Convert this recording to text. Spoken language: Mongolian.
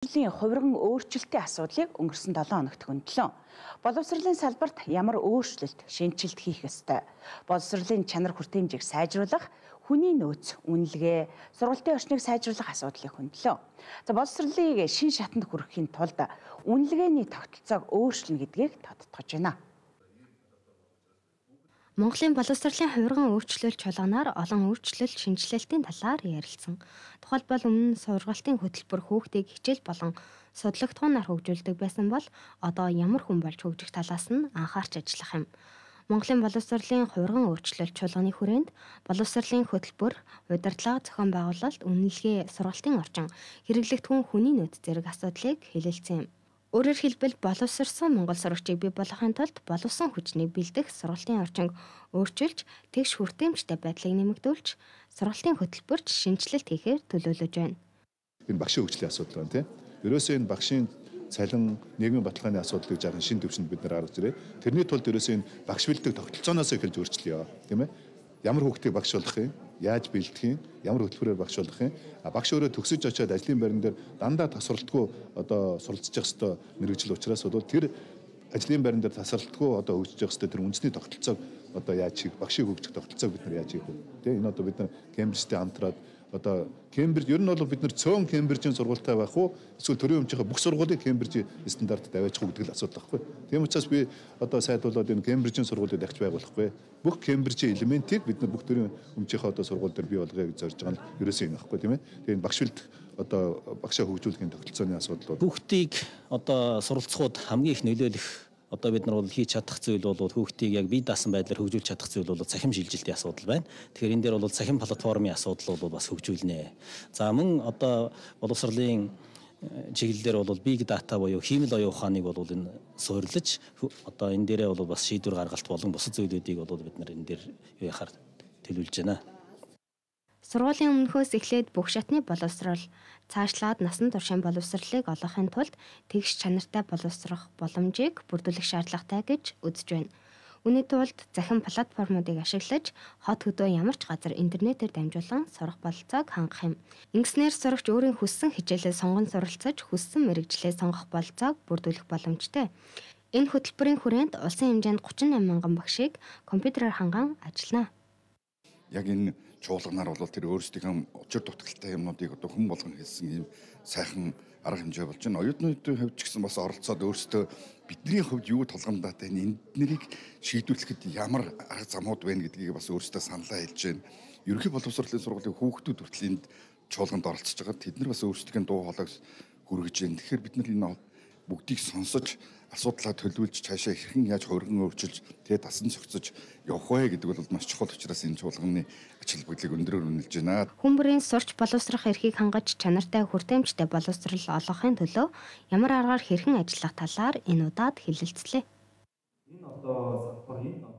Боловсролын хувирган өөрчлөлтийн асуудлыг өнгөрсөн 7 хоногт хөндлөн. Боловсролын салбарт ямар өөрчлөлт, шинжилт хийх ёстой? Боловсролын чанар хүртээмжийг сайжруулах, хүний нөөц, үнэлгээ, сургалтын орчныг сайжруулах асуудлыг хөндлөн. За боловсролыг шин шатанд хүрэхийн тулд үнэлгээний тогтолцоог өөрчлөнө гэдгийг тодтогч байна. Монголын боловсролын хувирган өөрчлөлт чуулганаар олон өөрчлөлт шинжилэлтийн талаар ярилцсан. Тухайлбал өмнө нь сургалтын хөтөлбөр хүүхдийг хичээл болон судлагдхуунаар хөгжүүлдэг байсан бол одоо ямар хүн болж хөгжих талаас нь анхаарч ажиллах юм. Монголын боловсролын хувирган өөрчлөлт чуулганы хүрээнд боловсролын хөтөлбөр, удирдлага, зохион байгуулалт, үнэлгээ, сургалтын орчин, хэрэглэгдэхүүн хүний нөөц зэрэг асуудлыг хэлэлцсэн юм. Өөрөөр хэлбэл боловсрсан Монгол сурагчийг бий болгохын тулд боловсон хүчнийг бэлдэх сургалтын орчинг өөрчилж, тэгш хүртээмжтэй байдлыг нэмэгдүүлж, сургалтын хөтөлбөрч шинжилэлт хийхээр төлөөлөж байна. Энэ багшийн хөгжлийн асуудал байна тийм. Ерөөсөө энэ багшийн цалин нийгмийн баталгааны асуудлыг жаахан шин төвшөнд бид нар гаргаж ирээ. Тэрний тулд ерөөсөө энэ багш бэлдэх тогтолцооноос эхэлж өөрчлөё, тийм ээ. Ямар хүүхдийг багш болох юм? яаж бэлдэх юм, ямар хөтөлбөрөөр багш болох юм. А багш өөрөө төгсөж очиод ажлын байран дээр дандаа тасралтгүй одоо суралцчих хэвээр мэрэгжил учраас бол тэр ажлын байран дээр тасралтгүй одоо хөгжиж явах хэвээр тэр үндэсний тогтолцоог одоо яаж хийх, багшийг хөгжих тогтолцоог бид нар яаж хийх вэ? Тэ энэ одоо бид нар Кембрижтэй хамтраад одоо Кембриж ер нь бол бид нэр цөөн Кембрижийн сургуультай байх уу эсвэл төрийн өмчийнхөө бүх сургуулийг Кембрижийн стандартад аваачих уу гэдэг л асуудал байхгүй. Тийм учраас би одоо сайдуулаад энэ Кембрижийн сургуулийг ахиж байгуулахгүй. Бүх Кембрижийн элементийг бид нар бүх төрийн өмчийнхөө одоо сургууль дээр бий болгоё гэж зорж байгаа нь ерөөсөө юм байхгүй тийм ээ. Тэгээд багш үлд одоо багшаа хөгжүүлэхийн тогтолцооны асуудал бол бүгдийг одоо суралцхууд хамгийн их нөлөөлөх одоо бид нар бол хийж чадах зүйл бол хүүхдийг яг бие даасан байдлаар хөгжүүлж чадах зүйл бол цахим шилжилтийн асуудал байна. Тэгэхээр энэ дээр бол цахим платформын асуудал бол бас хөгжүүлнэ. За мөн одоо боловсролын э, чиглэлээр бол big data буюу хиймэл оюун ухааныг бол энэ суурилж одоо энэ дээрээ бол бас шийдвэр гаргалт болон бусад зүйлүүдийг бол бид нар энэ дээр юу яхаар төлөвлөж байна. Сургуулийн өмнөхөөс эхлээд бүх шатны боловсрол, цаашлаад насан туршийн боловсролыг олохын тулд тэгш чанартай боловсрох боломжийг бүрдүүлэх шаардлагатай гэж үзэж байна. Үүний тулд захин платформуудыг ашиглаж хот хөдөө ямар ч газар интернетээр дамжуулан сурах бололцоог хангах юм. Ингэснээр сурагч өөрийн хүссэн хичээлээ сонгон суралцаж хүссэн мэрэгчлээ сонгох бололцоог бүрдүүлэх боломжтой. Энэ хөтөлбөрийн хүрээнд улсын хэмжээнд 38 мянган багшийг компьютераар ханган ажиллана яг энэ чуулганаар бол тэр өөрсдийнхөө учир дутагдaltaй юмнуудыг одоо хэн болгон хэлсэн юм сайхан арга хэмжээ болж байна. Оюутнуудын хувьд ч гэсэн бас оролцоод өөрсдөө бидний хувьд юу тулгамдаатай энэ эднэрийг шийдвэрлэхэд ямар арга замууд байна гэдгийг бас өөрсдөө саналаа хэлж байна. Ерөнхий боловсролын сургуулийн хүүхдүүд хүртэл энд чуулганд оролцож байгаа. Тэд нар бас өөрсдийн дуу хоолойг хүргэж байна. Тэгэхээр бид нар энэ бүгдийг сонсож асуудлаа төлөвлөж цаашаа хэрхэн яаж хөргөн өөрчилж тэгээ тасан цогцож явах вэ гэдэг бол маш чухал учраас энэ чуулганы ажил бүлийг өндөрөөр үнэлж байна. Хүмүүрийн сурч боловсрох эрхийг хангаж чанартай хүртээмжтэй боловсрал олгохын төлөө ямар аргаар хэрхэн ажиллах талаар энэ удаад хэлэлцлээ. Энэ одоо салбар энэ